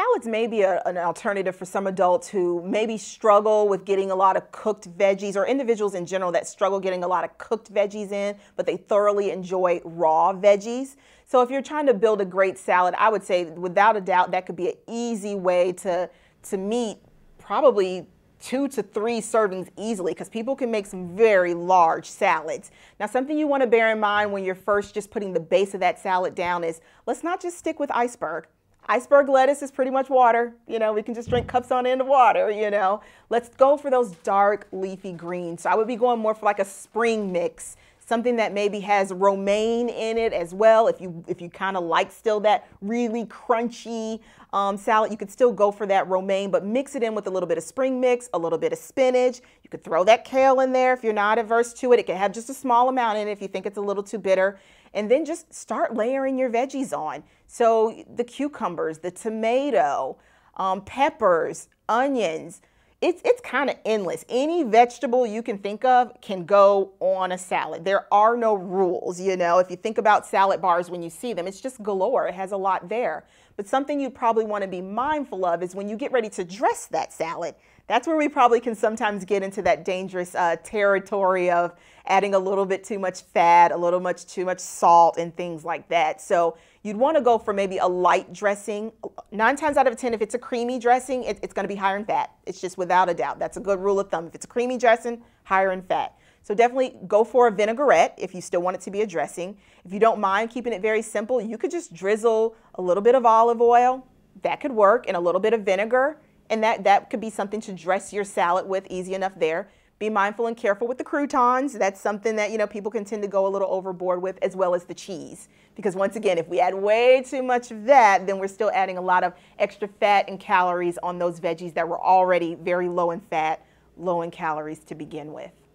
salads may be a, an alternative for some adults who maybe struggle with getting a lot of cooked veggies or individuals in general that struggle getting a lot of cooked veggies in, but they thoroughly enjoy raw veggies. So if you're trying to build a great salad, I would say without a doubt that could be an easy way to to meet probably two to three servings easily because people can make some very large salads. Now, something you want to bear in mind when you're first just putting the base of that salad down is let's not just stick with iceberg iceberg lettuce is pretty much water. You know, we can just drink cups on end of water, you know. Let's go for those dark leafy greens. So I would be going more for like a spring mix something that maybe has romaine in it as well. If you if you kind of like still that really crunchy um, salad, you could still go for that romaine, but mix it in with a little bit of spring mix, a little bit of spinach. You could throw that kale in there if you're not averse to it. It can have just a small amount in it if you think it's a little too bitter. And then just start layering your veggies on. So the cucumbers, the tomato, um, peppers, onions, it's, it's kind of endless. Any vegetable you can think of can go on a salad. There are no rules, you know. If you think about salad bars when you see them, it's just galore. It has a lot there. But something you probably want to be mindful of is when you get ready to dress that salad, that's where we probably can sometimes get into that dangerous uh, territory of adding a little bit too much fat, a little much too much salt, and things like that. So you'd want to go for maybe a light dressing. Nine times out of ten, if it's a creamy dressing, it, it's going to be higher in fat. It's just without a doubt. That's a good rule of thumb. If it's a creamy dressing, higher in fat. So definitely go for a vinaigrette if you still want it to be a dressing. If you don't mind keeping it very simple, you could just drizzle a little bit of olive oil. That could work, and a little bit of vinegar and that, that could be something to dress your salad with, easy enough there. Be mindful and careful with the croutons. That's something that, you know, people can tend to go a little overboard with, as well as the cheese. Because once again, if we add way too much of that, then we're still adding a lot of extra fat and calories on those veggies that were already very low in fat, low in calories to begin with.